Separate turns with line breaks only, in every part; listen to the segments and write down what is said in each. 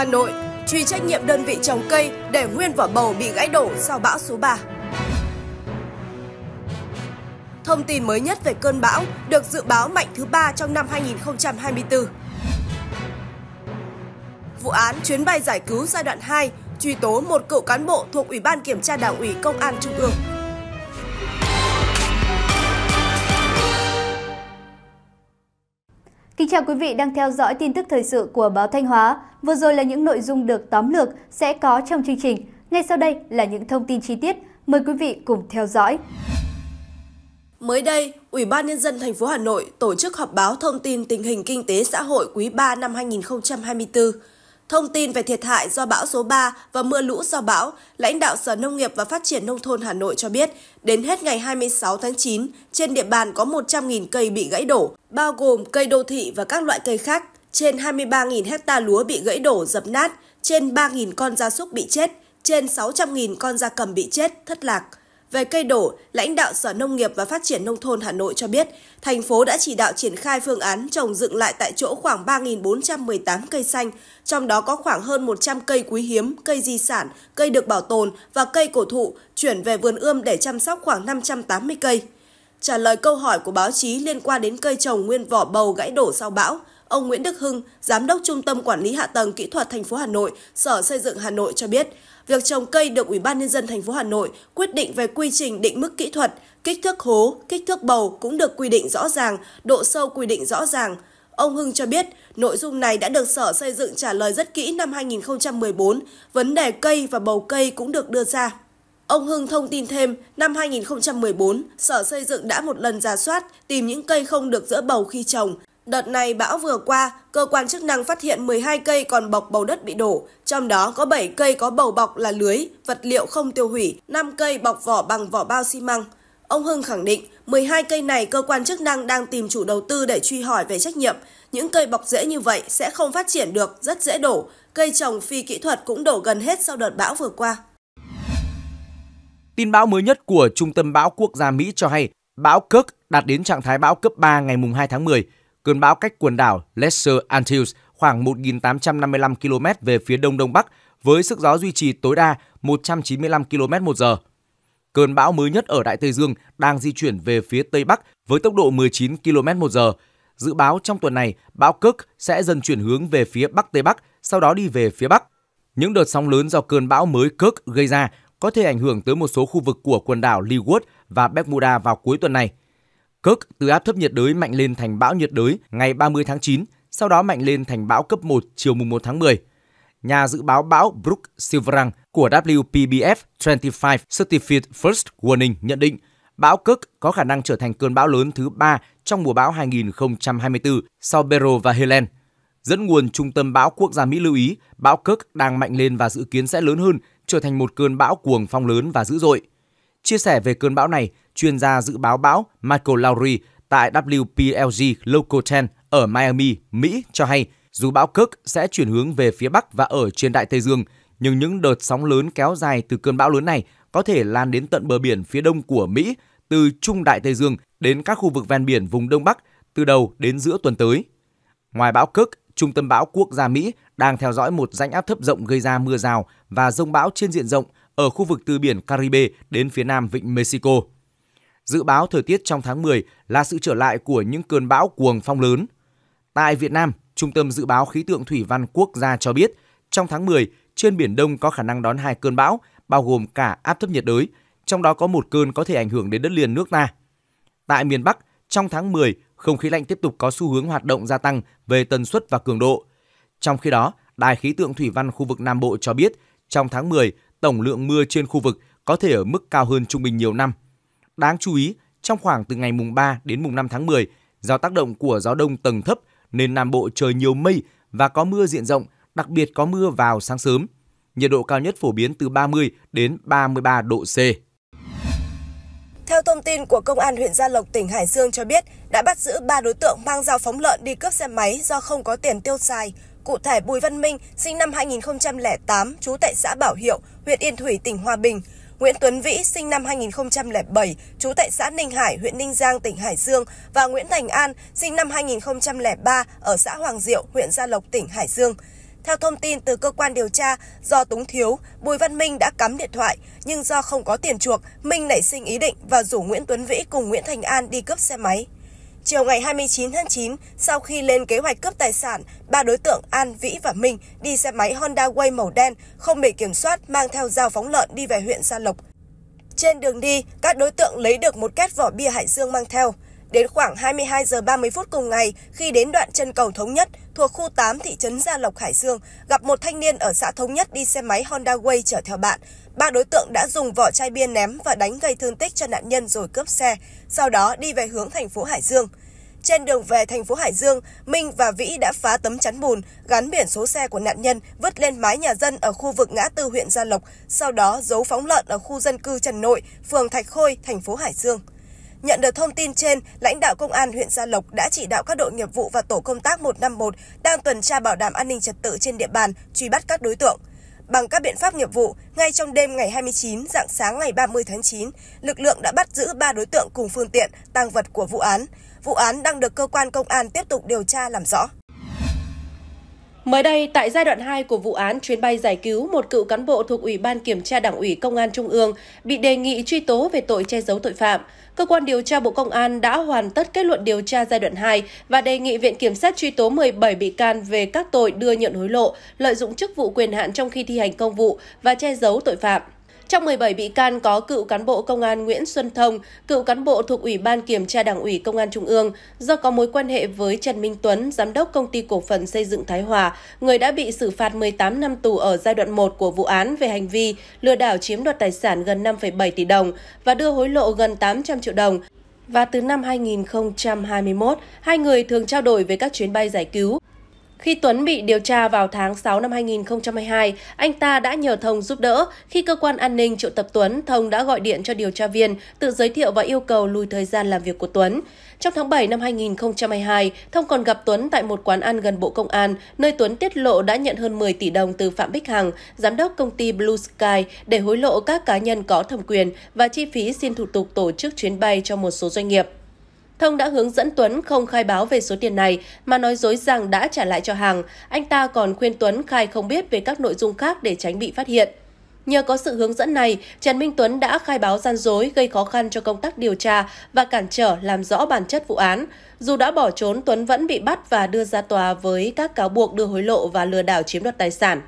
Hà Nội truy trách nhiệm đơn vị trồng cây để nguyên vỏ bầu bị gãy đổ sau bão số 3. Thông tin mới nhất về cơn bão được dự báo mạnh thứ ba trong năm 2024. Vụ án chuyến bay giải cứu giai đoạn 2 truy tố một cựu cán bộ thuộc Ủy ban Kiểm tra Đảng ủy Công an Trung ương.
chào quý vị đang theo dõi tin tức thời sự của báo Thanh Hóa. Vừa rồi là những nội dung được tóm lược sẽ có trong chương trình. Ngay sau đây là những thông tin chi tiết. Mời quý vị cùng theo dõi. Mới đây,
Ủy ban nhân dân thành phố Hà Nội tổ chức họp báo thông tin tình hình kinh tế xã hội quý 3 năm 2024. Thông tin về thiệt hại do bão số 3 và mưa lũ do bão, lãnh đạo Sở Nông nghiệp và Phát triển Nông thôn Hà Nội cho biết, đến hết ngày 26 tháng 9, trên địa bàn có 100.000 cây bị gãy đổ, bao gồm cây đô thị và các loại cây khác, trên 23.000 hecta lúa bị gãy đổ dập nát, trên 3.000 con gia súc bị chết, trên 600.000 con gia cầm bị chết, thất lạc. Về cây đổ, lãnh đạo Sở Nông nghiệp và Phát triển Nông thôn Hà Nội cho biết, thành phố đã chỉ đạo triển khai phương án trồng dựng lại tại chỗ khoảng 3.418 cây xanh, trong đó có khoảng hơn 100 cây quý hiếm, cây di sản, cây được bảo tồn và cây cổ thụ chuyển về vườn ươm để chăm sóc khoảng 580 cây. Trả lời câu hỏi của báo chí liên quan đến cây trồng nguyên vỏ bầu gãy đổ sau bão, Ông Nguyễn Đức Hưng, Giám đốc Trung tâm Quản lý Hạ tầng Kỹ thuật thành phố Hà Nội, Sở Xây dựng Hà Nội cho biết, việc trồng cây được Ủy ban nhân dân thành phố Hà Nội quyết định về quy trình định mức kỹ thuật, kích thước hố, kích thước bầu cũng được quy định rõ ràng, độ sâu quy định rõ ràng. Ông Hưng cho biết, nội dung này đã được Sở Xây dựng trả lời rất kỹ năm 2014, vấn đề cây và bầu cây cũng được đưa ra. Ông Hưng thông tin thêm, năm 2014, Sở Xây dựng đã một lần giả soát tìm những cây không được giữa bầu khi trồng. Đợt này bão vừa qua, cơ quan chức năng phát hiện 12 cây còn bọc bầu đất bị đổ, trong đó có 7 cây có bầu bọc là lưới, vật liệu không tiêu hủy, 5 cây bọc vỏ bằng vỏ bao xi măng. Ông Hưng khẳng định 12 cây này cơ quan chức năng đang tìm chủ đầu tư để truy hỏi về trách nhiệm. Những cây bọc dễ như vậy sẽ không phát triển được, rất dễ đổ. Cây trồng phi kỹ thuật cũng đổ gần hết sau đợt bão vừa qua.
Tin báo mới nhất của Trung tâm Bão Quốc gia Mỹ cho hay bão Kirk đạt đến trạng thái bão cấp 3 ngày 2 tháng 10 Cơn bão cách quần đảo Lesser Antilles khoảng 1.855 km về phía đông đông bắc với sức gió duy trì tối đa 195 km một giờ. Cơn bão mới nhất ở Đại Tây Dương đang di chuyển về phía Tây Bắc với tốc độ 19 km một giờ. Dự báo trong tuần này, bão Cực sẽ dần chuyển hướng về phía Bắc Tây Bắc, sau đó đi về phía Bắc. Những đợt sóng lớn do cơn bão mới Kirk gây ra có thể ảnh hưởng tới một số khu vực của quần đảo Leeward và Bermuda vào cuối tuần này – Kirk từ áp thấp nhiệt đới mạnh lên thành bão nhiệt đới ngày 30 tháng 9, sau đó mạnh lên thành bão cấp 1 chiều mùng 1 tháng 10. Nhà dự báo bão Brook Silverang của WPBF 25 Certified First Warning nhận định bão Kirk có khả năng trở thành cơn bão lớn thứ ba trong mùa bão 2024 sau Beryl và Helen. Dẫn nguồn Trung tâm Bão Quốc gia Mỹ lưu ý, bão Kirk đang mạnh lên và dự kiến sẽ lớn hơn, trở thành một cơn bão cuồng phong lớn và dữ dội. Chia sẻ về cơn bão này, chuyên gia dự báo bão Michael Lowry tại WPLG Local 10 ở Miami, Mỹ cho hay dù bão Kirk sẽ chuyển hướng về phía Bắc và ở trên Đại Tây Dương, nhưng những đợt sóng lớn kéo dài từ cơn bão lớn này có thể lan đến tận bờ biển phía đông của Mỹ, từ Trung Đại Tây Dương đến các khu vực ven biển vùng Đông Bắc từ đầu đến giữa tuần tới. Ngoài bão Kirk, Trung tâm bão quốc gia Mỹ đang theo dõi một rãnh áp thấp rộng gây ra mưa rào và rông bão trên diện rộng – ở khu vực từ biển Caribe đến phía nam vịnh Mexico. Dự báo thời tiết trong tháng 10 là sự trở lại của những cơn bão cuồng phong lớn. Tại Việt Nam, Trung tâm Dự báo Khí tượng Thủy văn Quốc gia cho biết, trong tháng 10, trên Biển Đông có khả năng đón hai cơn bão, bao gồm cả áp thấp nhiệt đới, trong đó có một cơn có thể ảnh hưởng đến đất liền nước ta. Tại miền Bắc, trong tháng 10, không khí lạnh tiếp tục có xu hướng hoạt động gia tăng về tần suất và cường độ. Trong khi đó, Đài khí tượng thủy văn khu vực Nam Bộ cho biết, trong tháng 10, tổng lượng mưa trên khu vực có thể ở mức cao hơn trung bình nhiều năm. Đáng chú ý, trong khoảng từ ngày mùng 3 đến mùng 5 tháng 10, do tác động của gió đông tầng thấp nên Nam Bộ trời nhiều mây và có mưa diện rộng, đặc biệt có mưa vào sáng sớm. Nhiệt độ cao nhất phổ biến từ 30 đến 33 độ C.
Theo thông tin của Công an huyện Gia Lộc, tỉnh Hải Dương cho biết, đã bắt giữ 3 đối tượng mang dao phóng lợn đi cướp xe máy do không có tiền tiêu xài, Cụ thể Bùi Văn Minh, sinh năm 2008, trú tại xã Bảo Hiệu, huyện Yên Thủy, tỉnh Hòa Bình, Nguyễn Tuấn Vĩ, sinh năm 2007, trú tại xã Ninh Hải, huyện Ninh Giang, tỉnh Hải Dương và Nguyễn Thành An, sinh năm 2003, ở xã Hoàng Diệu, huyện Gia Lộc, tỉnh Hải Dương. Theo thông tin từ cơ quan điều tra, do túng thiếu, Bùi Văn Minh đã cắm điện thoại, nhưng do không có tiền chuộc, Minh nảy sinh ý định và rủ Nguyễn Tuấn Vĩ cùng Nguyễn Thành An đi cướp xe máy. Chiều ngày 29 tháng 9, sau khi lên kế hoạch cướp tài sản, ba đối tượng An, Vĩ và Minh đi xe máy Honda Way màu đen, không bị kiểm soát, mang theo dao phóng lợn đi về huyện Gia Lộc. Trên đường đi, các đối tượng lấy được một két vỏ bia Hải Dương mang theo. Đến khoảng 22 giờ 30 phút cùng ngày, khi đến đoạn chân cầu Thống Nhất thuộc khu 8 thị trấn Gia Lộc Hải Dương, gặp một thanh niên ở xã Thống Nhất đi xe máy Honda Way chở theo bạn ba đối tượng đã dùng vỏ chai bia ném và đánh gây thương tích cho nạn nhân rồi cướp xe, sau đó đi về hướng thành phố Hải Dương. Trên đường về thành phố Hải Dương, Minh và Vĩ đã phá tấm chắn bùn, gắn biển số xe của nạn nhân vứt lên mái nhà dân ở khu vực ngã tư huyện Gia Lộc, sau đó giấu phóng lợn ở khu dân cư Trần Nội, phường Thạch Khôi, thành phố Hải Dương. Nhận được thông tin trên, lãnh đạo công an huyện Gia Lộc đã chỉ đạo các đội nghiệp vụ và tổ công tác 151 đang tuần tra bảo đảm an ninh trật tự trên địa bàn, truy bắt các đối tượng. Bằng các biện pháp nghiệp vụ, ngay trong đêm ngày 29, dạng sáng ngày 30 tháng 9, lực lượng đã bắt giữ 3 đối tượng cùng phương tiện, tăng vật của vụ án. Vụ án đang được cơ quan công an tiếp tục điều tra làm rõ.
Mới đây, tại giai đoạn 2 của vụ án chuyến bay giải cứu, một cựu cán bộ thuộc Ủy ban Kiểm tra Đảng ủy Công an Trung ương bị đề nghị truy tố về tội che giấu tội phạm. Cơ quan điều tra Bộ Công an đã hoàn tất kết luận điều tra giai đoạn 2 và đề nghị Viện Kiểm sát truy tố 17 bị can về các tội đưa nhận hối lộ, lợi dụng chức vụ quyền hạn trong khi thi hành công vụ và che giấu tội phạm. Trong 17 bị can có cựu cán bộ công an Nguyễn Xuân Thông, cựu cán bộ thuộc Ủy ban Kiểm tra Đảng ủy Công an Trung ương do có mối quan hệ với Trần Minh Tuấn, giám đốc công ty cổ phần xây dựng Thái Hòa, người đã bị xử phạt 18 năm tù ở giai đoạn 1 của vụ án về hành vi lừa đảo chiếm đoạt tài sản gần 5,7 tỷ đồng và đưa hối lộ gần 800 triệu đồng và từ năm 2021, hai người thường trao đổi về các chuyến bay giải cứu, khi Tuấn bị điều tra vào tháng 6 năm 2022, anh ta đã nhờ Thông giúp đỡ. Khi cơ quan an ninh triệu tập Tuấn, Thông đã gọi điện cho điều tra viên, tự giới thiệu và yêu cầu lùi thời gian làm việc của Tuấn. Trong tháng 7 năm 2022, Thông còn gặp Tuấn tại một quán ăn gần Bộ Công an, nơi Tuấn tiết lộ đã nhận hơn 10 tỷ đồng từ Phạm Bích Hằng, giám đốc công ty Blue Sky, để hối lộ các cá nhân có thẩm quyền và chi phí xin thủ tục tổ chức chuyến bay cho một số doanh nghiệp. Thông đã hướng dẫn Tuấn không khai báo về số tiền này mà nói dối rằng đã trả lại cho hàng. Anh ta còn khuyên Tuấn khai không biết về các nội dung khác để tránh bị phát hiện. Nhờ có sự hướng dẫn này, Trần Minh Tuấn đã khai báo gian dối gây khó khăn cho công tác điều tra và cản trở làm rõ bản chất vụ án. Dù đã bỏ trốn, Tuấn vẫn bị bắt và đưa ra tòa với các cáo buộc đưa hối lộ và lừa đảo chiếm đoạt tài sản.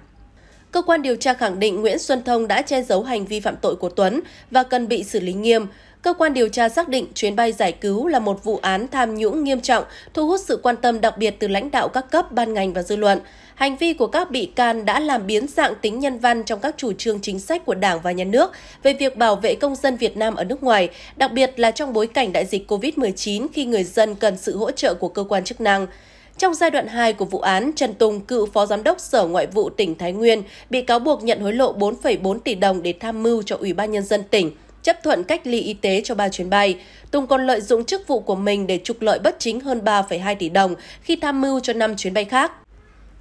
Cơ quan điều tra khẳng định Nguyễn Xuân Thông đã che giấu hành vi phạm tội của Tuấn và cần bị xử lý nghiêm. Cơ quan điều tra xác định chuyến bay giải cứu là một vụ án tham nhũng nghiêm trọng, thu hút sự quan tâm đặc biệt từ lãnh đạo các cấp, ban ngành và dư luận. Hành vi của các bị can đã làm biến dạng tính nhân văn trong các chủ trương chính sách của Đảng và nhà nước về việc bảo vệ công dân Việt Nam ở nước ngoài, đặc biệt là trong bối cảnh đại dịch COVID-19 khi người dân cần sự hỗ trợ của cơ quan chức năng. Trong giai đoạn 2 của vụ án, Trần Tùng, cựu Phó Giám đốc Sở Ngoại vụ tỉnh Thái Nguyên, bị cáo buộc nhận hối lộ 4,4 tỷ đồng để tham mưu cho Ủy ban Nhân dân tỉnh, chấp thuận cách ly y tế cho 3 chuyến bay. Tùng còn lợi dụng chức vụ của mình để trục lợi bất chính hơn 3,2 tỷ đồng khi tham mưu cho 5 chuyến bay khác.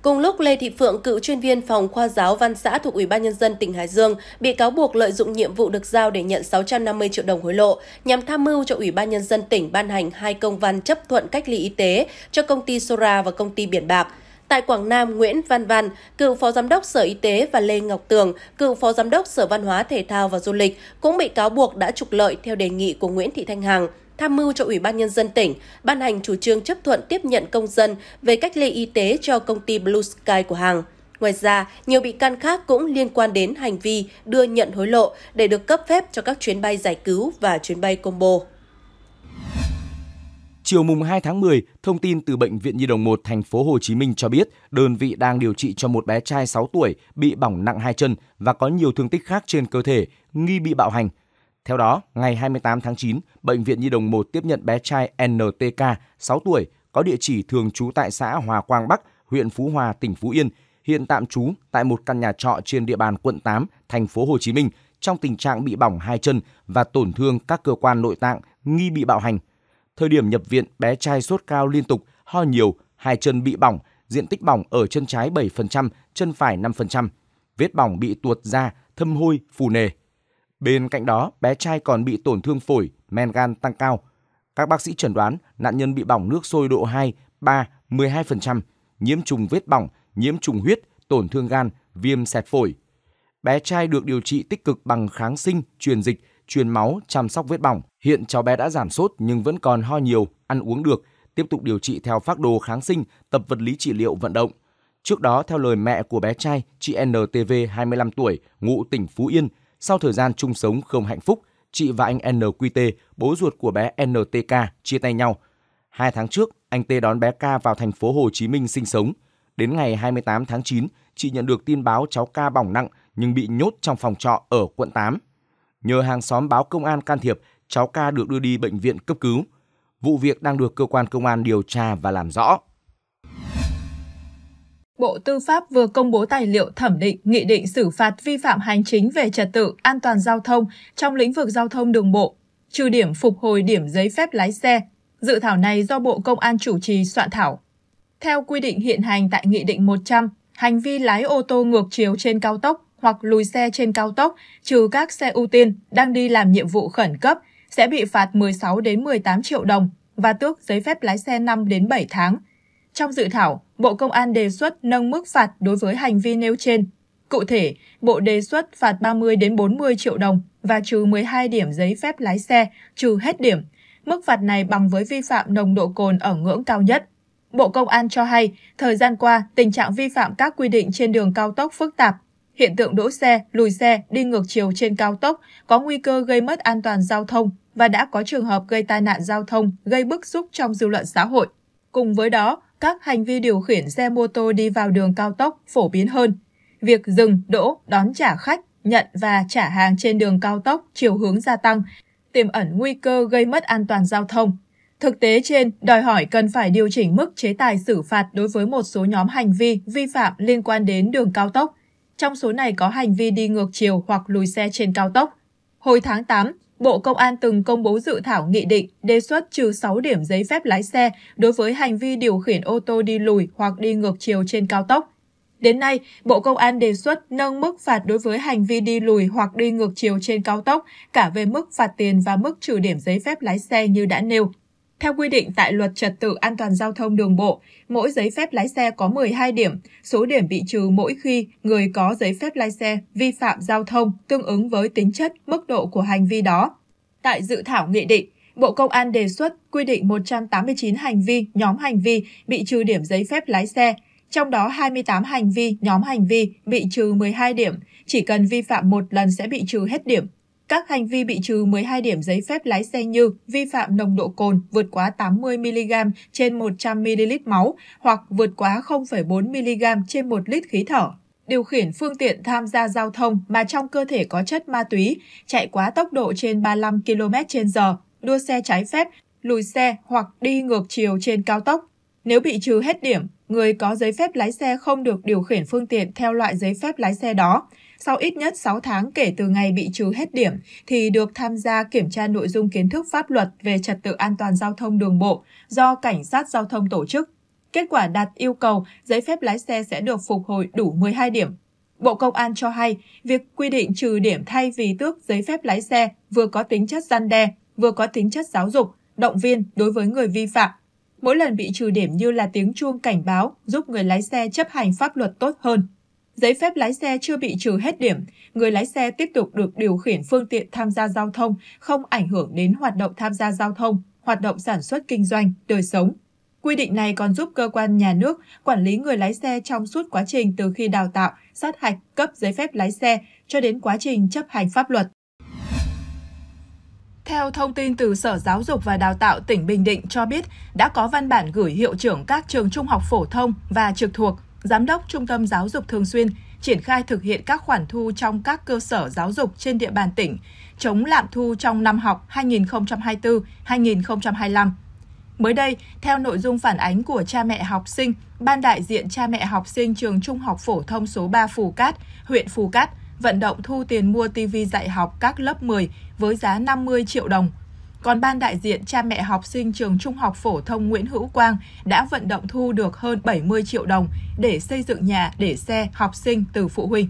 Cùng lúc, Lê Thị Phượng, cựu chuyên viên phòng khoa giáo văn xã thuộc Ủy ban Nhân dân tỉnh Hải Dương, bị cáo buộc lợi dụng nhiệm vụ được giao để nhận 650 triệu đồng hối lộ nhằm tham mưu cho Ủy ban Nhân dân tỉnh ban hành hai công văn chấp thuận cách ly y tế cho công ty Sora và công ty Biển Bạc. Tại Quảng Nam, Nguyễn Văn Văn, cựu Phó Giám đốc Sở Y tế và Lê Ngọc Tường, cựu Phó Giám đốc Sở Văn hóa Thể thao và Du lịch cũng bị cáo buộc đã trục lợi theo đề nghị của Nguyễn Thị Thanh Hằng tham mưu cho Ủy ban Nhân dân tỉnh ban hành chủ trương chấp thuận tiếp nhận công dân về cách ly y tế cho công ty Blue Sky của hàng. Ngoài ra, nhiều bị can khác cũng liên quan đến hành vi đưa nhận hối lộ để được cấp phép cho các chuyến bay giải cứu và chuyến bay combo.
Chiều mùng 2 tháng 10, thông tin từ bệnh viện Nhi đồng 1 thành phố Hồ Chí Minh cho biết, đơn vị đang điều trị cho một bé trai 6 tuổi bị bỏng nặng hai chân và có nhiều thương tích khác trên cơ thể, nghi bị bạo hành theo đó, ngày 28 tháng 9, Bệnh viện Nhi đồng 1 tiếp nhận bé trai NTK, 6 tuổi, có địa chỉ thường trú tại xã Hòa Quang Bắc, huyện Phú Hòa, tỉnh Phú Yên, hiện tạm trú tại một căn nhà trọ trên địa bàn quận 8, thành phố Hồ Chí Minh, trong tình trạng bị bỏng hai chân và tổn thương các cơ quan nội tạng nghi bị bạo hành. Thời điểm nhập viện, bé trai sốt cao liên tục, ho nhiều, hai chân bị bỏng, diện tích bỏng ở chân trái 7%, chân phải 5%. Vết bỏng bị tuột ra, thâm hôi, phù nề. Bên cạnh đó, bé trai còn bị tổn thương phổi, men gan tăng cao. Các bác sĩ chẩn đoán nạn nhân bị bỏng nước sôi độ 2, 3, 12%, nhiễm trùng vết bỏng, nhiễm trùng huyết, tổn thương gan, viêm xẹt phổi. Bé trai được điều trị tích cực bằng kháng sinh, truyền dịch, truyền máu, chăm sóc vết bỏng. Hiện cháu bé đã giảm sốt nhưng vẫn còn ho nhiều, ăn uống được, tiếp tục điều trị theo phác đồ kháng sinh, tập vật lý trị liệu vận động. Trước đó, theo lời mẹ của bé trai, chị NTV 25 tuổi, ngụ tỉnh Phú Yên, sau thời gian chung sống không hạnh phúc, chị và anh NQT, bố ruột của bé NTK, chia tay nhau. Hai tháng trước, anh T đón bé K vào thành phố Hồ Chí Minh sinh sống. Đến ngày 28 tháng 9, chị nhận được tin báo cháu K bỏng nặng nhưng bị nhốt trong phòng trọ ở quận 8. Nhờ hàng xóm báo công an can thiệp, cháu K được đưa đi bệnh viện cấp cứu. Vụ việc đang được cơ quan công an điều tra và làm rõ.
Bộ Tư pháp vừa công bố tài liệu thẩm định nghị định xử phạt vi phạm hành chính về trật tự an toàn giao thông trong lĩnh vực giao thông đường bộ, trừ điểm phục hồi điểm giấy phép lái xe. Dự thảo này do Bộ Công an chủ trì soạn thảo. Theo quy định hiện hành tại Nghị định 100, hành vi lái ô tô ngược chiều trên cao tốc hoặc lùi xe trên cao tốc, trừ các xe ưu tiên đang đi làm nhiệm vụ khẩn cấp, sẽ bị phạt 16 đến 18 triệu đồng và tước giấy phép lái xe 5 đến 7 tháng. Trong dự thảo, Bộ Công an đề xuất nâng mức phạt đối với hành vi nêu trên. Cụ thể, Bộ đề xuất phạt 30 đến 40 triệu đồng và trừ 12 điểm giấy phép lái xe, trừ hết điểm. Mức phạt này bằng với vi phạm nồng độ cồn ở ngưỡng cao nhất. Bộ Công an cho hay, thời gian qua, tình trạng vi phạm các quy định trên đường cao tốc phức tạp. Hiện tượng đỗ xe, lùi xe, đi ngược chiều trên cao tốc có nguy cơ gây mất an toàn giao thông và đã có trường hợp gây tai nạn giao thông, gây bức xúc trong dư luận xã hội. Cùng với đó, các hành vi điều khiển xe mô tô đi vào đường cao tốc phổ biến hơn. Việc dừng, đỗ, đón trả khách, nhận và trả hàng trên đường cao tốc chiều hướng gia tăng, tiềm ẩn nguy cơ gây mất an toàn giao thông. Thực tế trên đòi hỏi cần phải điều chỉnh mức chế tài xử phạt đối với một số nhóm hành vi vi phạm liên quan đến đường cao tốc. Trong số này có hành vi đi ngược chiều hoặc lùi xe trên cao tốc. Hồi tháng 8, Bộ Công an từng công bố dự thảo nghị định đề xuất trừ 6 điểm giấy phép lái xe đối với hành vi điều khiển ô tô đi lùi hoặc đi ngược chiều trên cao tốc. Đến nay, Bộ Công an đề xuất nâng mức phạt đối với hành vi đi lùi hoặc đi ngược chiều trên cao tốc cả về mức phạt tiền và mức trừ điểm giấy phép lái xe như đã nêu. Theo quy định tại Luật Trật tự An toàn Giao thông Đường bộ, mỗi giấy phép lái xe có 12 điểm, số điểm bị trừ mỗi khi người có giấy phép lái xe vi phạm giao thông tương ứng với tính chất, mức độ của hành vi đó. Tại dự thảo nghị định, Bộ Công an đề xuất quy định 189 hành vi, nhóm hành vi bị trừ điểm giấy phép lái xe, trong đó 28 hành vi, nhóm hành vi bị trừ 12 điểm, chỉ cần vi phạm một lần sẽ bị trừ hết điểm. Các hành vi bị trừ 12 điểm giấy phép lái xe như vi phạm nồng độ cồn vượt quá 80mg trên 100ml máu hoặc vượt quá 0,4mg trên 1 lít khí thở điều khiển phương tiện tham gia giao thông mà trong cơ thể có chất ma túy, chạy quá tốc độ trên 35 km h đua xe trái phép, lùi xe hoặc đi ngược chiều trên cao tốc. Nếu bị trừ hết điểm, người có giấy phép lái xe không được điều khiển phương tiện theo loại giấy phép lái xe đó sau ít nhất 6 tháng kể từ ngày bị trừ hết điểm thì được tham gia kiểm tra nội dung kiến thức pháp luật về trật tự an toàn giao thông đường bộ do cảnh sát giao thông tổ chức. Kết quả đạt yêu cầu, giấy phép lái xe sẽ được phục hồi đủ 12 điểm. Bộ Công an cho hay, việc quy định trừ điểm thay vì tước giấy phép lái xe vừa có tính chất gian đe, vừa có tính chất giáo dục, động viên đối với người vi phạm. Mỗi lần bị trừ điểm như là tiếng chuông cảnh báo giúp người lái xe chấp hành pháp luật tốt hơn. Giấy phép lái xe chưa bị trừ hết điểm, người lái xe tiếp tục được điều khiển phương tiện tham gia giao thông, không ảnh hưởng đến hoạt động tham gia giao thông, hoạt động sản xuất kinh doanh, đời sống. Quy định này còn giúp cơ quan nhà nước quản lý người lái xe trong suốt quá trình từ khi đào tạo, sát hạch, cấp giấy phép lái xe cho đến quá trình chấp hành pháp luật. Theo thông tin từ Sở Giáo dục và Đào tạo tỉnh Bình Định cho biết, đã có văn bản gửi hiệu trưởng các trường trung học phổ thông và trực thuộc Giám đốc Trung tâm Giáo dục Thường xuyên triển khai thực hiện các khoản thu trong các cơ sở giáo dục trên địa bàn tỉnh, chống lạm thu trong năm học 2024-2025. Mới đây, theo nội dung phản ánh của cha mẹ học sinh, Ban đại diện cha mẹ học sinh trường Trung học phổ thông số 3 Phù Cát, huyện Phù Cát, vận động thu tiền mua TV dạy học các lớp 10 với giá 50 triệu đồng – còn ban đại diện cha mẹ học sinh trường Trung học phổ thông Nguyễn Hữu Quang đã vận động thu được hơn 70 triệu đồng để xây dựng nhà để xe học sinh từ phụ huynh.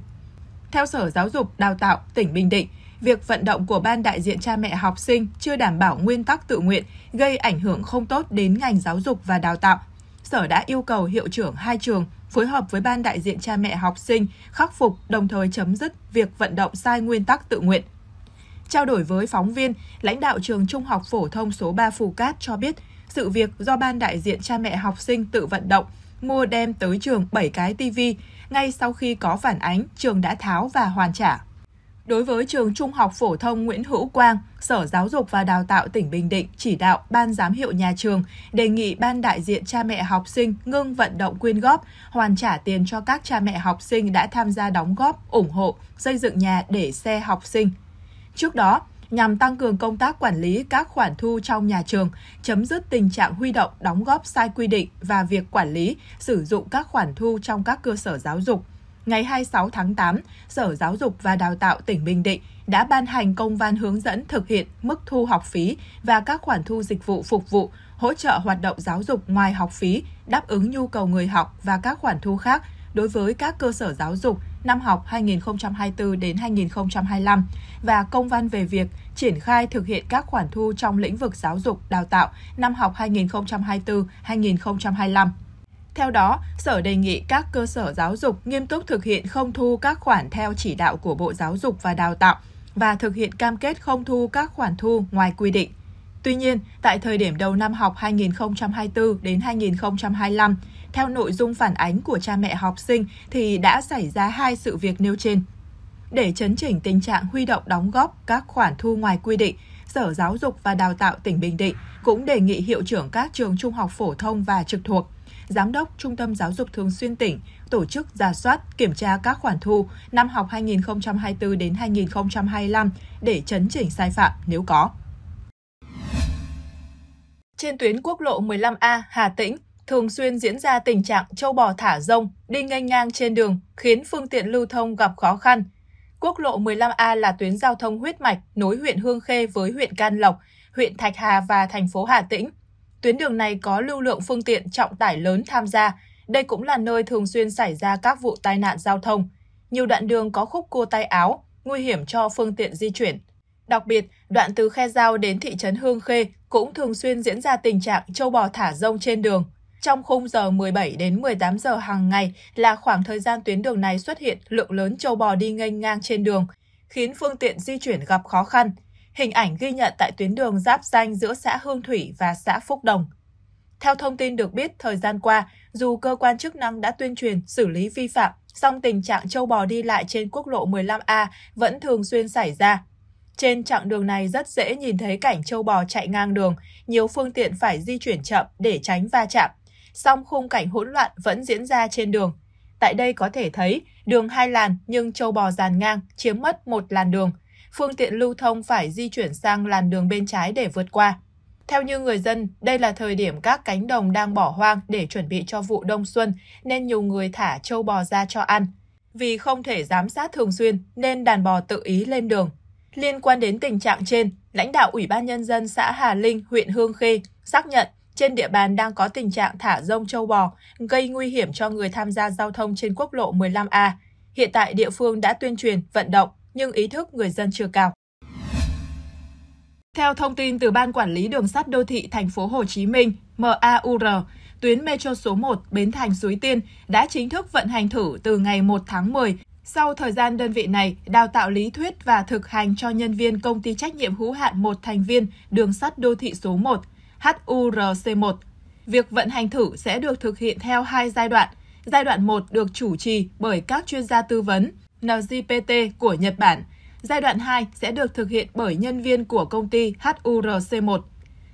Theo Sở Giáo dục Đào tạo tỉnh Bình Định, việc vận động của ban đại diện cha mẹ học sinh chưa đảm bảo nguyên tắc tự nguyện, gây ảnh hưởng không tốt đến ngành giáo dục và đào tạo. Sở đã yêu cầu hiệu trưởng hai trường phối hợp với ban đại diện cha mẹ học sinh khắc phục đồng thời chấm dứt việc vận động sai nguyên tắc tự nguyện. Trao đổi với phóng viên, lãnh đạo trường Trung học phổ thông số 3 Phù Cát cho biết, sự việc do ban đại diện cha mẹ học sinh tự vận động mua đem tới trường 7 cái tivi, ngay sau khi có phản ánh, trường đã tháo và hoàn trả. Đối với trường Trung học phổ thông Nguyễn Hữu Quang, Sở Giáo dục và Đào tạo tỉnh Bình Định chỉ đạo ban giám hiệu nhà trường đề nghị ban đại diện cha mẹ học sinh ngưng vận động quyên góp, hoàn trả tiền cho các cha mẹ học sinh đã tham gia đóng góp, ủng hộ xây dựng nhà để xe học sinh. Trước đó, nhằm tăng cường công tác quản lý các khoản thu trong nhà trường, chấm dứt tình trạng huy động đóng góp sai quy định và việc quản lý, sử dụng các khoản thu trong các cơ sở giáo dục. Ngày 26 tháng 8, Sở Giáo dục và Đào tạo tỉnh Bình Định đã ban hành công văn hướng dẫn thực hiện mức thu học phí và các khoản thu dịch vụ phục vụ, hỗ trợ hoạt động giáo dục ngoài học phí, đáp ứng nhu cầu người học và các khoản thu khác đối với các cơ sở giáo dục năm học 2024 đến 2025 và công văn về việc triển khai thực hiện các khoản thu trong lĩnh vực giáo dục đào tạo năm học 2024-2025. Theo đó, Sở đề nghị các cơ sở giáo dục nghiêm túc thực hiện không thu các khoản theo chỉ đạo của Bộ Giáo dục và Đào tạo và thực hiện cam kết không thu các khoản thu ngoài quy định. Tuy nhiên, tại thời điểm đầu năm học 2024 đến 2025, theo nội dung phản ánh của cha mẹ học sinh thì đã xảy ra hai sự việc nêu trên. Để chấn chỉnh tình trạng huy động đóng góp các khoản thu ngoài quy định, Sở Giáo dục và Đào tạo tỉnh Bình Định cũng đề nghị hiệu trưởng các trường trung học phổ thông và trực thuộc, Giám đốc Trung tâm Giáo dục Thường xuyên tỉnh tổ chức giả soát, kiểm tra các khoản thu năm học 2024 đến 2025 để chấn chỉnh sai phạm nếu có. Trên tuyến quốc lộ 15A Hà Tĩnh, thường xuyên diễn ra tình trạng châu bò thả rông đi nghênh ngang trên đường khiến phương tiện lưu thông gặp khó khăn. Quốc lộ 15A là tuyến giao thông huyết mạch nối huyện Hương Khê với huyện Can Lộc, huyện Thạch Hà và thành phố Hà Tĩnh. Tuyến đường này có lưu lượng phương tiện trọng tải lớn tham gia. Đây cũng là nơi thường xuyên xảy ra các vụ tai nạn giao thông. Nhiều đoạn đường có khúc cua tay áo, nguy hiểm cho phương tiện di chuyển. Đặc biệt, đoạn từ Khe Giao đến thị trấn Hương Khê cũng thường xuyên diễn ra tình trạng châu bò thả rông trên đường, trong khung giờ 17 đến 18 giờ hàng ngày là khoảng thời gian tuyến đường này xuất hiện lượng lớn châu bò đi nghênh ngang trên đường, khiến phương tiện di chuyển gặp khó khăn. Hình ảnh ghi nhận tại tuyến đường giáp danh giữa xã Hương Thủy và xã Phúc Đồng. Theo thông tin được biết, thời gian qua, dù cơ quan chức năng đã tuyên truyền xử lý vi phạm, song tình trạng châu bò đi lại trên quốc lộ 15A vẫn thường xuyên xảy ra. Trên chặng đường này rất dễ nhìn thấy cảnh châu bò chạy ngang đường, nhiều phương tiện phải di chuyển chậm để tránh va chạm song khung cảnh hỗn loạn vẫn diễn ra trên đường. Tại đây có thể thấy đường hai làn nhưng châu bò dàn ngang chiếm mất một làn đường. Phương tiện lưu thông phải di chuyển sang làn đường bên trái để vượt qua. Theo như người dân, đây là thời điểm các cánh đồng đang bỏ hoang để chuẩn bị cho vụ đông xuân nên nhiều người thả châu bò ra cho ăn. Vì không thể giám sát thường xuyên nên đàn bò tự ý lên đường. Liên quan đến tình trạng trên, lãnh đạo Ủy ban Nhân dân xã Hà Linh, huyện Hương Khê xác nhận trên địa bàn đang có tình trạng thả rông châu bò, gây nguy hiểm cho người tham gia giao thông trên quốc lộ 15A. Hiện tại địa phương đã tuyên truyền, vận động, nhưng ý thức người dân chưa cao. Theo thông tin từ Ban Quản lý Đường sắt Đô thị Thành phố Hồ Chí Minh, MAUR, tuyến metro số 1 Bến Thành Suối Tiên đã chính thức vận hành thử từ ngày 1 tháng 10. Sau thời gian đơn vị này đào tạo lý thuyết và thực hành cho nhân viên công ty trách nhiệm hữu hạn một thành viên đường sắt đô thị số 1, HURC1. Việc vận hành thử sẽ được thực hiện theo hai giai đoạn. Giai đoạn 1 được chủ trì bởi các chuyên gia tư vấn NGPT của Nhật Bản. Giai đoạn 2 sẽ được thực hiện bởi nhân viên của công ty HURC1.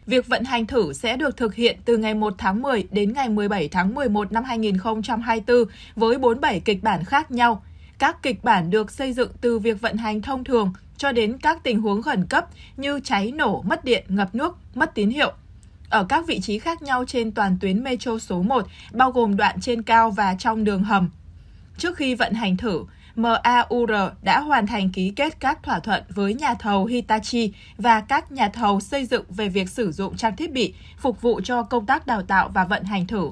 Việc vận hành thử sẽ được thực hiện từ ngày 1 tháng 10 đến ngày 17 tháng 11 năm 2024 với 47 kịch bản khác nhau. Các kịch bản được xây dựng từ việc vận hành thông thường cho đến các tình huống khẩn cấp như cháy nổ, mất điện, ngập nước, mất tín hiệu ở các vị trí khác nhau trên toàn tuyến metro số 1, bao gồm đoạn trên cao và trong đường hầm. Trước khi vận hành thử, MAUR đã hoàn thành ký kết các thỏa thuận với nhà thầu Hitachi và các nhà thầu xây dựng về việc sử dụng trang thiết bị phục vụ cho công tác đào tạo và vận hành thử.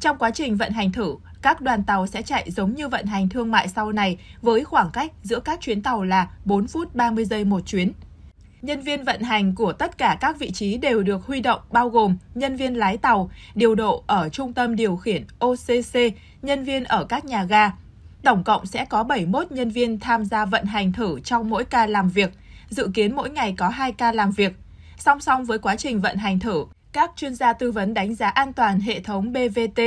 Trong quá trình vận hành thử, các đoàn tàu sẽ chạy giống như vận hành thương mại sau này với khoảng cách giữa các chuyến tàu là 4 phút 30 giây một chuyến. Nhân viên vận hành của tất cả các vị trí đều được huy động bao gồm nhân viên lái tàu, điều độ ở trung tâm điều khiển OCC, nhân viên ở các nhà ga. Tổng cộng sẽ có 71 nhân viên tham gia vận hành thử trong mỗi ca làm việc, dự kiến mỗi ngày có 2 ca làm việc. Song song với quá trình vận hành thử, các chuyên gia tư vấn đánh giá an toàn hệ thống BVT,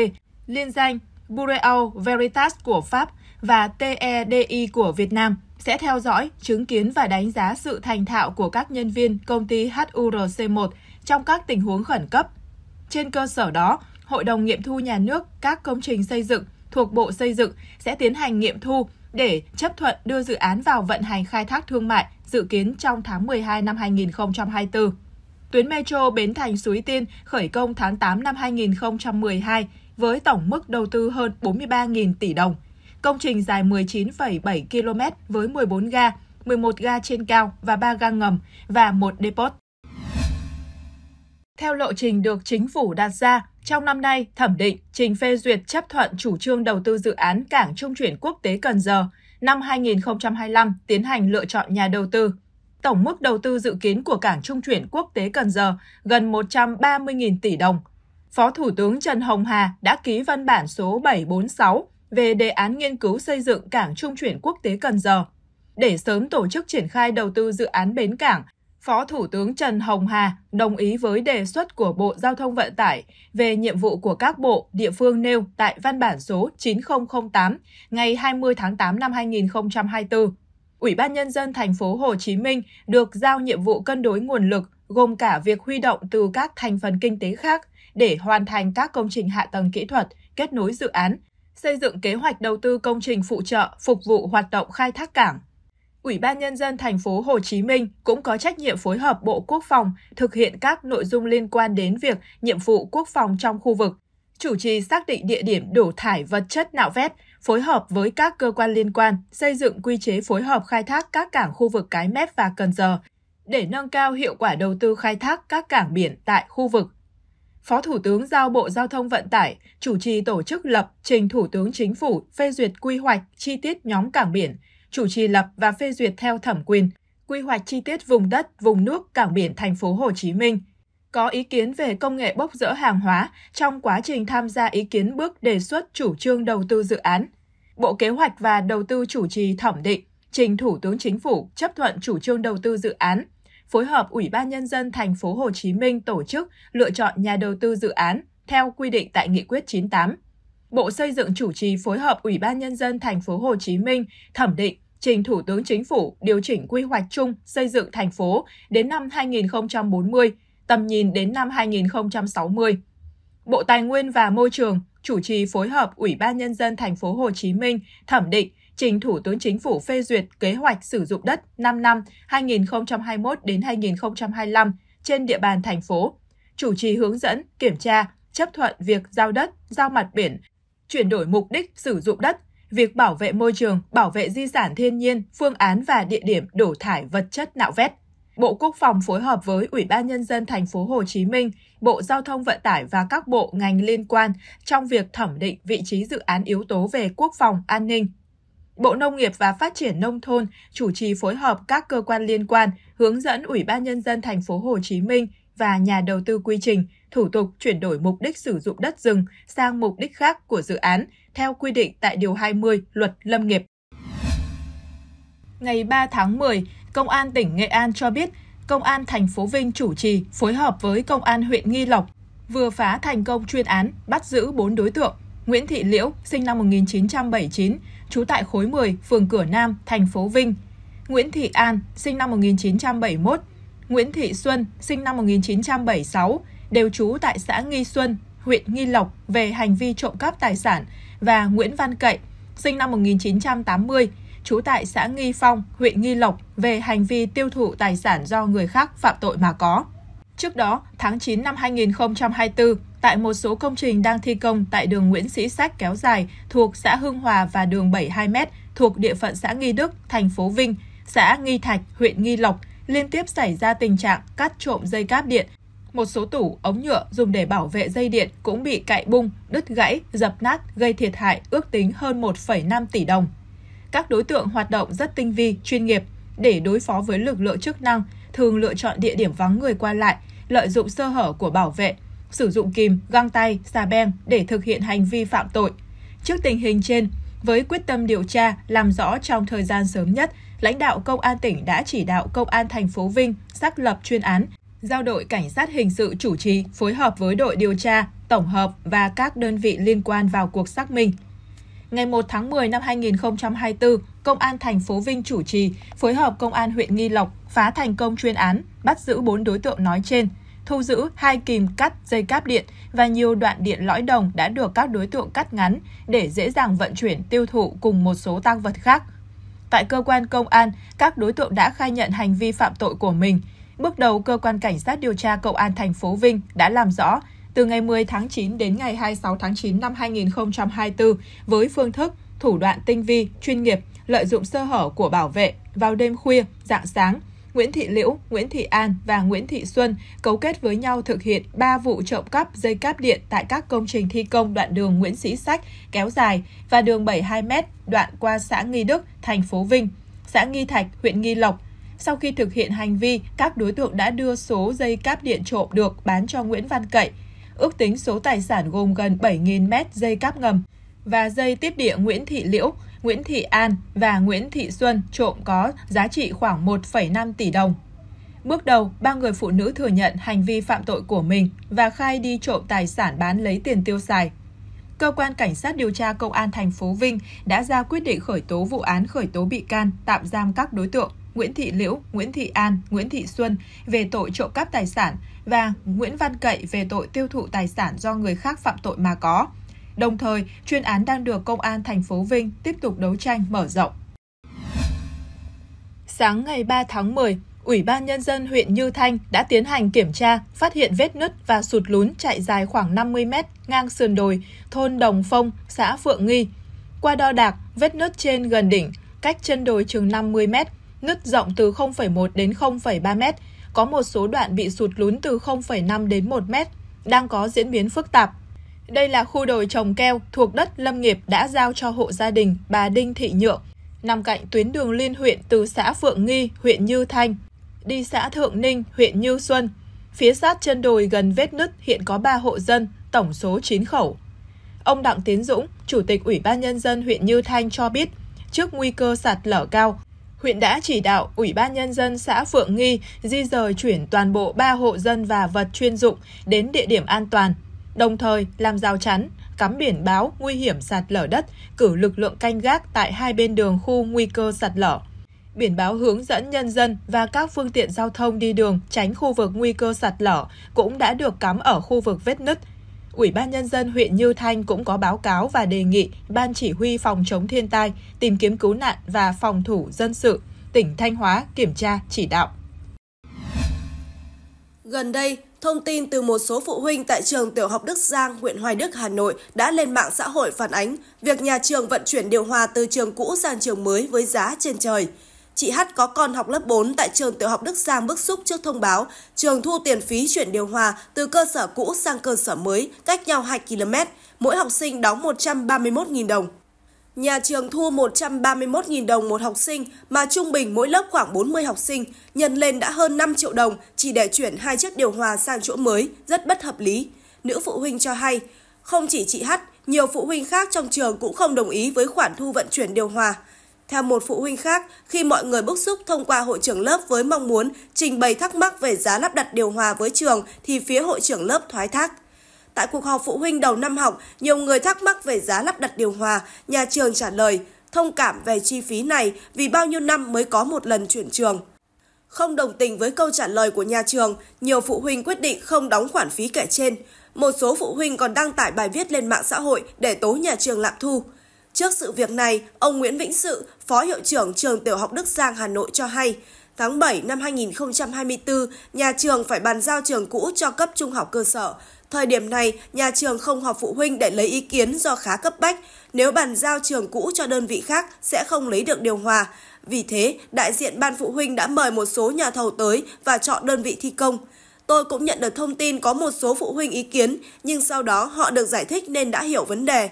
liên danh Bureau Veritas của Pháp và TEDI của Việt Nam – sẽ theo dõi, chứng kiến và đánh giá sự thành thạo của các nhân viên công ty HURC1 trong các tình huống khẩn cấp. Trên cơ sở đó, Hội đồng nghiệm thu nhà nước các công trình xây dựng thuộc Bộ Xây dựng sẽ tiến hành nghiệm thu để chấp thuận đưa dự án vào vận hành khai thác thương mại dự kiến trong tháng 12 năm 2024. Tuyến metro Bến Thành Suối Tiên khởi công tháng 8 năm 2012 với tổng mức đầu tư hơn 43.000 tỷ đồng – Công trình dài 19,7 km với 14 ga, 11 ga trên cao và 3 ga ngầm và một depot. Theo lộ trình được chính phủ đặt ra, trong năm nay thẩm định trình phê duyệt chấp thuận chủ trương đầu tư dự án cảng trung chuyển quốc tế Cần Giờ năm 2025 tiến hành lựa chọn nhà đầu tư. Tổng mức đầu tư dự kiến của cảng trung chuyển quốc tế Cần Giờ gần 130.000 tỷ đồng. Phó Thủ tướng Trần Hồng Hà đã ký văn bản số 746 về đề án nghiên cứu xây dựng cảng trung chuyển quốc tế Cần Giờ. Để sớm tổ chức triển khai đầu tư dự án bến cảng, Phó Thủ tướng Trần Hồng Hà đồng ý với đề xuất của Bộ Giao thông Vận tải về nhiệm vụ của các bộ, địa phương nêu tại văn bản số 9008 ngày 20 tháng 8 năm 2024. Ủy ban nhân dân thành phố Hồ Chí Minh được giao nhiệm vụ cân đối nguồn lực gồm cả việc huy động từ các thành phần kinh tế khác để hoàn thành các công trình hạ tầng kỹ thuật, kết nối dự án xây dựng kế hoạch đầu tư công trình phụ trợ phục vụ hoạt động khai thác cảng. Ủy ban nhân dân thành phố Hồ Chí Minh cũng có trách nhiệm phối hợp Bộ Quốc phòng thực hiện các nội dung liên quan đến việc nhiệm vụ quốc phòng trong khu vực, chủ trì xác định địa điểm đổ thải vật chất nạo vét, phối hợp với các cơ quan liên quan xây dựng quy chế phối hợp khai thác các cảng khu vực Cái Mép và Cần Giờ để nâng cao hiệu quả đầu tư khai thác các cảng biển tại khu vực Phó Thủ tướng giao Bộ Giao thông Vận tải chủ trì tổ chức lập trình Thủ tướng Chính phủ phê duyệt quy hoạch chi tiết nhóm cảng biển, chủ trì lập và phê duyệt theo thẩm quyền quy hoạch chi tiết vùng đất, vùng nước cảng biển thành phố Hồ Chí Minh. Có ý kiến về công nghệ bốc rỡ hàng hóa trong quá trình tham gia ý kiến bước đề xuất chủ trương đầu tư dự án. Bộ Kế hoạch và Đầu tư chủ trì thẩm định trình Thủ tướng Chính phủ chấp thuận chủ trương đầu tư dự án phối hợp Ủy ban nhân dân thành phố Hồ Chí Minh tổ chức lựa chọn nhà đầu tư dự án theo quy định tại Nghị quyết 98. Bộ Xây dựng chủ trì phối hợp Ủy ban nhân dân thành phố Hồ Chí Minh thẩm định trình Thủ tướng Chính phủ điều chỉnh quy hoạch chung xây dựng thành phố đến năm 2040, tầm nhìn đến năm 2060. Bộ Tài nguyên và Môi trường chủ trì phối hợp Ủy ban nhân dân thành phố Hồ Chí Minh thẩm định trình Thủ tướng Chính phủ phê duyệt kế hoạch sử dụng đất 5 năm 2021 đến 2025 trên địa bàn thành phố, chủ trì hướng dẫn, kiểm tra, chấp thuận việc giao đất, giao mặt biển, chuyển đổi mục đích sử dụng đất, việc bảo vệ môi trường, bảo vệ di sản thiên nhiên, phương án và địa điểm đổ thải vật chất nạo vét. Bộ Quốc phòng phối hợp với Ủy ban nhân dân thành phố Hồ Chí Minh, Bộ Giao thông Vận tải và các bộ ngành liên quan trong việc thẩm định vị trí dự án yếu tố về quốc phòng, an ninh, Bộ Nông nghiệp và Phát triển nông thôn chủ trì phối hợp các cơ quan liên quan hướng dẫn Ủy ban nhân dân thành phố Hồ Chí Minh và nhà đầu tư quy trình, thủ tục chuyển đổi mục đích sử dụng đất rừng sang mục đích khác của dự án theo quy định tại điều 20 Luật Lâm nghiệp. Ngày 3 tháng 10, Công an tỉnh Nghệ An cho biết Công an thành phố Vinh chủ trì phối hợp với Công an huyện Nghi Lộc vừa phá thành công chuyên án bắt giữ 4 đối tượng Nguyễn Thị Liễu, sinh năm 1979, trú tại khối 10, phường Cửa Nam, thành phố Vinh, Nguyễn Thị An, sinh năm 1971, Nguyễn Thị Xuân, sinh năm 1976, đều trú tại xã Nghi Xuân, huyện Nghi Lộc về hành vi trộm cắp tài sản và Nguyễn Văn Cậy, sinh năm 1980, trú tại xã Nghi Phong, huyện Nghi Lộc về hành vi tiêu thụ tài sản do người khác phạm tội mà có. Trước đó, tháng 9 năm 2024, tại một số công trình đang thi công tại đường Nguyễn Sĩ Sách kéo dài thuộc xã Hưng Hòa và đường 72m thuộc địa phận xã Nghi Đức, thành phố Vinh, xã Nghi Thạch, huyện Nghi Lộc liên tiếp xảy ra tình trạng cắt trộm dây cáp điện. Một số tủ ống nhựa dùng để bảo vệ dây điện cũng bị cạy bung, đứt gãy, dập nát gây thiệt hại ước tính hơn 1,5 tỷ đồng. Các đối tượng hoạt động rất tinh vi, chuyên nghiệp để đối phó với lực lượng chức năng, thường lựa chọn địa điểm vắng người qua lại, lợi dụng sơ hở của bảo vệ sử dụng kìm, găng tay, xà beng để thực hiện hành vi phạm tội. Trước tình hình trên, với quyết tâm điều tra, làm rõ trong thời gian sớm nhất, lãnh đạo Công an tỉnh đã chỉ đạo Công an thành phố Vinh xác lập chuyên án, giao đội cảnh sát hình sự chủ trì phối hợp với đội điều tra, tổng hợp và các đơn vị liên quan vào cuộc xác minh. Ngày 1 tháng 10 năm 2024, Công an thành phố Vinh chủ trì phối hợp Công an huyện Nghi Lộc phá thành công chuyên án, bắt giữ 4 đối tượng nói trên – thu giữ hai kìm cắt dây cáp điện và nhiều đoạn điện lõi đồng đã được các đối tượng cắt ngắn để dễ dàng vận chuyển tiêu thụ cùng một số tăng vật khác. Tại cơ quan công an, các đối tượng đã khai nhận hành vi phạm tội của mình. Bước đầu, cơ quan cảnh sát điều tra Công an thành phố Vinh đã làm rõ từ ngày 10 tháng 9 đến ngày 26 tháng 9 năm 2024 với phương thức, thủ đoạn tinh vi, chuyên nghiệp, lợi dụng sơ hở của bảo vệ vào đêm khuya, dạng sáng – Nguyễn Thị Liễu, Nguyễn Thị An và Nguyễn Thị Xuân cấu kết với nhau thực hiện 3 vụ trộm cắp dây cáp điện tại các công trình thi công đoạn đường Nguyễn Sĩ Sách kéo dài và đường 72m đoạn qua xã Nghi Đức, thành phố Vinh, xã Nghi Thạch, huyện Nghi Lộc, sau khi thực hiện hành vi, các đối tượng đã đưa số dây cáp điện trộm được bán cho Nguyễn Văn Cậy. Ước tính số tài sản gồm gần 7.000 mét dây cáp ngầm và dây tiếp địa Nguyễn Thị Liễu Nguyễn Thị An và Nguyễn Thị Xuân trộm có giá trị khoảng 1,5 tỷ đồng. Bước đầu, ba người phụ nữ thừa nhận hành vi phạm tội của mình và khai đi trộm tài sản bán lấy tiền tiêu xài. Cơ quan cảnh sát điều tra công an thành phố Vinh đã ra quyết định khởi tố vụ án khởi tố bị can, tạm giam các đối tượng Nguyễn Thị Liễu, Nguyễn Thị An, Nguyễn Thị Xuân về tội trộm cắp tài sản và Nguyễn Văn Cậy về tội tiêu thụ tài sản do người khác phạm tội mà có Đồng thời, chuyên án đang được Công an thành phố Vinh tiếp tục đấu tranh mở rộng. Sáng ngày 3 tháng 10, Ủy ban Nhân dân huyện Như Thanh đã tiến hành kiểm tra, phát hiện vết nứt và sụt lún chạy dài khoảng 50 mét ngang sườn đồi, thôn Đồng Phong, xã Phượng Nghi. Qua đo đạc, vết nứt trên gần đỉnh, cách chân đồi chừng 50 mét, nứt rộng từ 0,1 đến 0,3 mét, có một số đoạn bị sụt lún từ 0,5 đến 1 mét, đang có diễn biến phức tạp. Đây là khu đồi trồng keo thuộc đất lâm nghiệp đã giao cho hộ gia đình bà Đinh Thị Nhượng, nằm cạnh tuyến đường liên huyện từ xã Phượng Nghi, huyện Như Thanh, đi xã Thượng Ninh, huyện Như Xuân. Phía sát chân đồi gần vết nứt hiện có 3 hộ dân, tổng số 9 khẩu. Ông Đặng Tiến Dũng, Chủ tịch Ủy ban Nhân dân huyện Như Thanh cho biết, trước nguy cơ sạt lở cao, huyện đã chỉ đạo Ủy ban Nhân dân xã Phượng Nghi di rời chuyển toàn bộ 3 hộ dân và vật chuyên dụng đến địa điểm an toàn đồng thời làm rào chắn, cắm biển báo nguy hiểm sạt lở đất, cử lực lượng canh gác tại hai bên đường khu nguy cơ sạt lở. Biển báo hướng dẫn nhân dân và các phương tiện giao thông đi đường tránh khu vực nguy cơ sạt lở cũng đã được cắm ở khu vực vết nứt. Ủy ban Nhân dân huyện Như Thanh cũng có báo cáo và đề nghị Ban Chỉ huy Phòng chống thiên tai, tìm kiếm cứu nạn và phòng thủ dân sự, tỉnh Thanh Hóa kiểm tra chỉ đạo. Gần đây, Thông tin từ một số phụ huynh tại trường tiểu học
Đức Giang, huyện Hoài Đức, Hà Nội đã lên mạng xã hội phản ánh việc nhà trường vận chuyển điều hòa từ trường cũ sang trường mới với giá trên trời. Chị H có con học lớp 4 tại trường tiểu học Đức Giang bức xúc trước thông báo trường thu tiền phí chuyển điều hòa từ cơ sở cũ sang cơ sở mới cách nhau 2 km, mỗi học sinh đóng 131.000 đồng. Nhà trường thu 131.000 đồng một học sinh mà trung bình mỗi lớp khoảng 40 học sinh, nhân lên đã hơn 5 triệu đồng chỉ để chuyển hai chiếc điều hòa sang chỗ mới, rất bất hợp lý. Nữ phụ huynh cho hay, không chỉ chị H, nhiều phụ huynh khác trong trường cũng không đồng ý với khoản thu vận chuyển điều hòa. Theo một phụ huynh khác, khi mọi người bức xúc thông qua hội trưởng lớp với mong muốn trình bày thắc mắc về giá lắp đặt điều hòa với trường thì phía hội trưởng lớp thoái thác. Tại cuộc họp phụ huynh đầu năm học, nhiều người thắc mắc về giá lắp đặt điều hòa. Nhà trường trả lời, thông cảm về chi phí này vì bao nhiêu năm mới có một lần chuyển trường. Không đồng tình với câu trả lời của nhà trường, nhiều phụ huynh quyết định không đóng khoản phí kể trên. Một số phụ huynh còn đăng tải bài viết lên mạng xã hội để tố nhà trường lạm thu. Trước sự việc này, ông Nguyễn Vĩnh Sự, Phó Hiệu trưởng Trường Tiểu học Đức Giang Hà Nội cho hay, tháng 7 năm 2024, nhà trường phải bàn giao trường cũ cho cấp trung học cơ sở, Thời điểm này, nhà trường không họp phụ huynh để lấy ý kiến do khá cấp bách. Nếu bàn giao trường cũ cho đơn vị khác sẽ không lấy được điều hòa. Vì thế, đại diện ban phụ huynh đã mời một số nhà thầu tới và chọn đơn vị thi công. Tôi cũng nhận được thông tin có một số phụ huynh ý kiến, nhưng sau đó họ được giải thích nên đã hiểu vấn đề.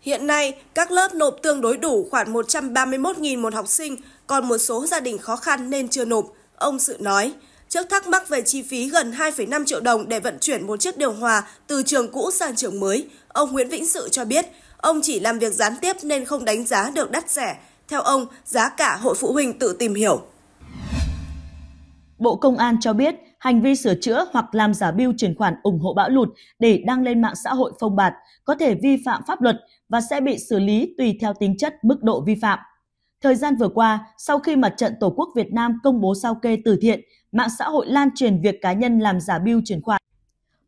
Hiện nay, các lớp nộp tương đối đủ khoảng 131.000 một học sinh, còn một số gia đình khó khăn nên chưa nộp, ông Sự nói. Trước thắc mắc về chi phí gần 2,5 triệu đồng để vận chuyển một chiếc điều hòa từ trường cũ sang trường mới, ông Nguyễn Vĩnh Sự cho biết ông chỉ làm việc gián tiếp nên không đánh giá được đắt rẻ. Theo ông, giá cả hội phụ huynh tự tìm hiểu.
Bộ Công an cho biết hành vi sửa chữa hoặc làm giả biêu chuyển khoản ủng hộ bão lụt để đăng lên mạng xã hội phong bạt có thể vi phạm pháp luật và sẽ bị xử lý tùy theo tính chất mức độ vi phạm. Thời gian vừa qua, sau khi Mặt trận Tổ quốc Việt Nam công bố sao kê từ thiện mạng xã hội lan truyền việc cá nhân làm giả biêu chuyển khoản.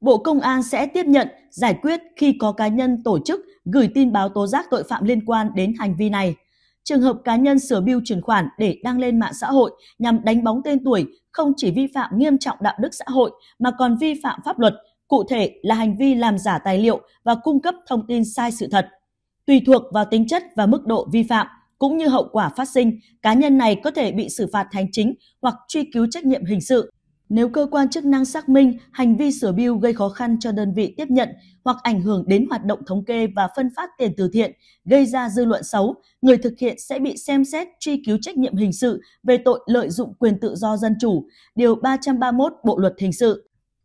Bộ Công an sẽ tiếp nhận, giải quyết khi có cá nhân tổ chức gửi tin báo tố giác tội phạm liên quan đến hành vi này. Trường hợp cá nhân sửa biêu chuyển khoản để đăng lên mạng xã hội nhằm đánh bóng tên tuổi không chỉ vi phạm nghiêm trọng đạo đức xã hội mà còn vi phạm pháp luật, cụ thể là hành vi làm giả tài liệu và cung cấp thông tin sai sự thật. Tùy thuộc vào tính chất và mức độ vi phạm, cũng như hậu quả phát sinh, cá nhân này có thể bị xử phạt hành chính hoặc truy cứu trách nhiệm hình sự. Nếu cơ quan chức năng xác minh hành vi sửa bill gây khó khăn cho đơn vị tiếp nhận hoặc ảnh hưởng đến hoạt động thống kê và phân phát tiền từ thiện, gây ra dư luận xấu, người thực hiện sẽ bị xem xét truy cứu trách nhiệm hình sự về tội lợi dụng quyền tự do dân chủ, điều 331 Bộ luật hình sự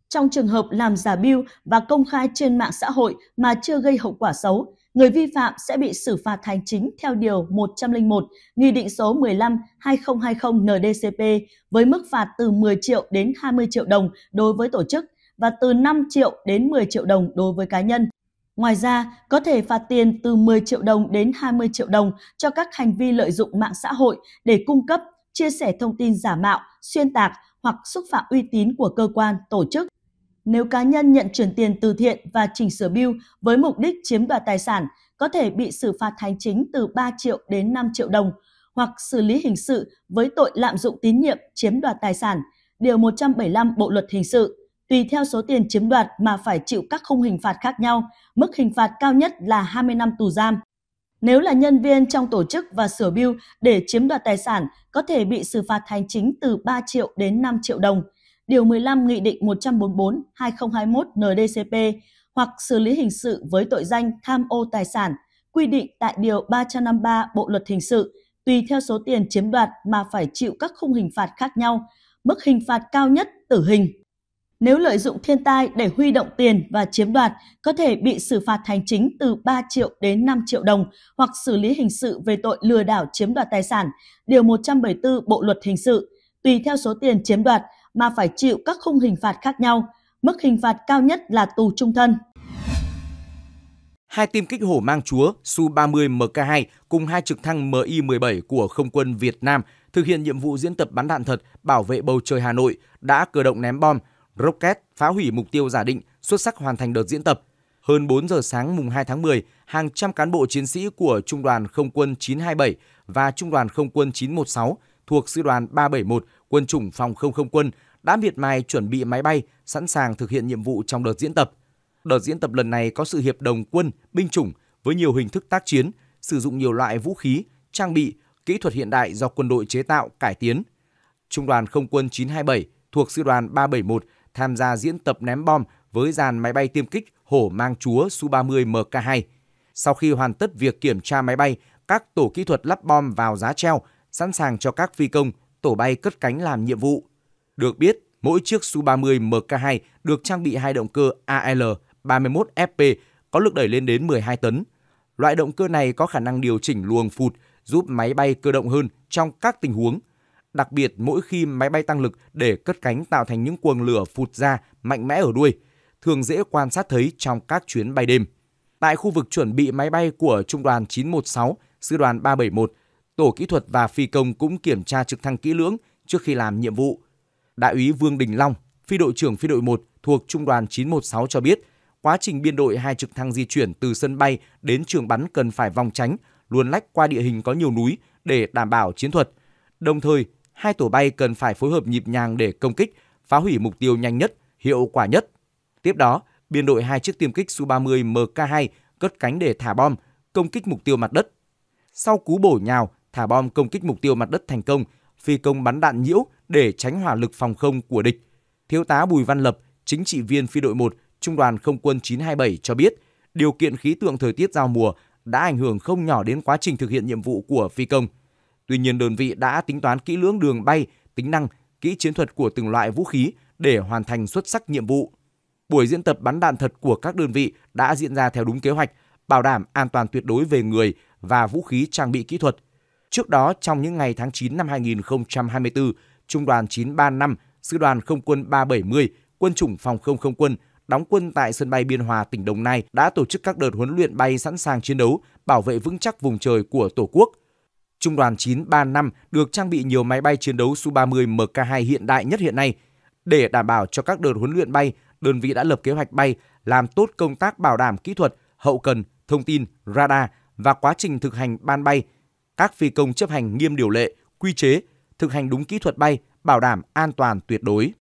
trong trường hợp làm giả bill và công khai trên mạng xã hội mà chưa gây hậu quả xấu, người vi phạm sẽ bị xử phạt hành chính theo Điều 101 Nghị định số 15-2020 NDCP với mức phạt từ 10 triệu đến 20 triệu đồng đối với tổ chức và từ 5 triệu đến 10 triệu đồng đối với cá nhân. Ngoài ra, có thể phạt tiền từ 10 triệu đồng đến 20 triệu đồng cho các hành vi lợi dụng mạng xã hội để cung cấp, chia sẻ thông tin giả mạo, xuyên tạc hoặc xúc phạm uy tín của cơ quan, tổ chức nếu cá nhân nhận chuyển tiền từ thiện và chỉnh sửa bill với mục đích chiếm đoạt tài sản có thể bị xử phạt hành chính từ 3 triệu đến 5 triệu đồng hoặc xử lý hình sự với tội lạm dụng tín nhiệm chiếm đoạt tài sản, điều 175 Bộ luật hình sự. Tùy theo số tiền chiếm đoạt mà phải chịu các khung hình phạt khác nhau, mức hình phạt cao nhất là 20 năm tù giam. Nếu là nhân viên trong tổ chức và sửa bill để chiếm đoạt tài sản, có thể bị xử phạt hành chính từ 3 triệu đến 5 triệu đồng. Điều 15 Nghị định 144-2021 NDCP hoặc xử lý hình sự với tội danh tham ô tài sản quy định tại Điều 353 Bộ Luật Hình sự tùy theo số tiền chiếm đoạt mà phải chịu các khung hình phạt khác nhau, mức hình phạt cao nhất tử hình. Nếu lợi dụng thiên tai để huy động tiền và chiếm đoạt, có thể bị xử phạt hành chính từ 3 triệu đến 5 triệu đồng hoặc xử lý hình sự về tội lừa đảo chiếm đoạt tài sản, Điều 174 Bộ Luật Hình sự, tùy theo số tiền chiếm đoạt mà phải chịu các khung hình phạt khác nhau, mức hình phạt cao nhất là tù trung thân.
Hai tiêm kích hổ mang chúa Su-30 MK2 cùng hai trực thăng Mi-17 của Không quân Việt Nam thực hiện nhiệm vụ diễn tập bắn đạn thật bảo vệ bầu trời Hà Nội đã cơ động ném bom, rocket phá hủy mục tiêu giả định, xuất sắc hoàn thành đợt diễn tập. Hơn 4 giờ sáng mùng 2 tháng 10, hàng trăm cán bộ chiến sĩ của Trung đoàn Không quân 927 và Trung đoàn Không quân 916 thuộc Sư đoàn 371 quân chủng phòng không không quân đã miệt mài chuẩn bị máy bay sẵn sàng thực hiện nhiệm vụ trong đợt diễn tập. Đợt diễn tập lần này có sự hiệp đồng quân, binh chủng với nhiều hình thức tác chiến, sử dụng nhiều loại vũ khí, trang bị, kỹ thuật hiện đại do quân đội chế tạo, cải tiến. Trung đoàn Không quân 927 thuộc Sư đoàn 371 tham gia diễn tập ném bom với dàn máy bay tiêm kích hổ mang chúa Su-30 MK2. Sau khi hoàn tất việc kiểm tra máy bay, các tổ kỹ thuật lắp bom vào giá treo, sẵn sàng cho các phi công – tổ bay cất cánh làm nhiệm vụ. Được biết, mỗi chiếc Su-30 MK2 được trang bị hai động cơ AL-31FP có lực đẩy lên đến 12 tấn. Loại động cơ này có khả năng điều chỉnh luồng phụt, giúp máy bay cơ động hơn trong các tình huống. Đặc biệt mỗi khi máy bay tăng lực để cất cánh tạo thành những cuồng lửa phụt ra mạnh mẽ ở đuôi, thường dễ quan sát thấy trong các chuyến bay đêm. Tại khu vực chuẩn bị máy bay của Trung đoàn 916, Sư đoàn 371 tổ kỹ thuật và phi công cũng kiểm tra trực thăng kỹ lưỡng trước khi làm nhiệm vụ. Đại úy Vương Đình Long, phi đội trưởng phi đội 1 thuộc Trung đoàn 916 cho biết, quá trình biên đội hai trực thăng di chuyển từ sân bay đến trường bắn cần phải vòng tránh, luồn lách qua địa hình có nhiều núi để đảm bảo chiến thuật. Đồng thời, hai tổ bay cần phải phối hợp nhịp nhàng để công kích, phá hủy mục tiêu nhanh nhất, hiệu quả nhất. Tiếp đó, biên đội hai chiếc tiêm kích Su-30 MK2 cất cánh để thả bom, công kích mục tiêu mặt đất. Sau cú bổ nhào, thả bom công kích mục tiêu mặt đất thành công, phi công bắn đạn nhiễu để tránh hỏa lực phòng không của địch. Thiếu tá Bùi Văn Lập, chính trị viên phi đội 1, Trung đoàn Không quân 927 cho biết, điều kiện khí tượng thời tiết giao mùa đã ảnh hưởng không nhỏ đến quá trình thực hiện nhiệm vụ của phi công. Tuy nhiên, đơn vị đã tính toán kỹ lưỡng đường bay, tính năng, kỹ chiến thuật của từng loại vũ khí để hoàn thành xuất sắc nhiệm vụ. Buổi diễn tập bắn đạn thật của các đơn vị đã diễn ra theo đúng kế hoạch, bảo đảm an toàn tuyệt đối về người và vũ khí trang bị kỹ thuật – Trước đó, trong những ngày tháng 9 năm 2024, Trung đoàn 935, Sư đoàn Không quân 370, Quân chủng Phòng không Không quân đóng quân tại sân bay Biên Hòa, tỉnh Đồng Nai đã tổ chức các đợt huấn luyện bay sẵn sàng chiến đấu, bảo vệ vững chắc vùng trời của Tổ quốc. Trung đoàn 935 được trang bị nhiều máy bay chiến đấu Su-30 Mk2 hiện đại nhất hiện nay. Để đảm bảo cho các đợt huấn luyện bay, đơn vị đã lập kế hoạch bay, làm tốt công tác bảo đảm kỹ thuật, hậu cần, thông tin, radar và quá trình thực hành ban bay – các phi công chấp hành nghiêm điều lệ, quy chế, thực hành đúng kỹ thuật bay, bảo đảm an toàn tuyệt đối.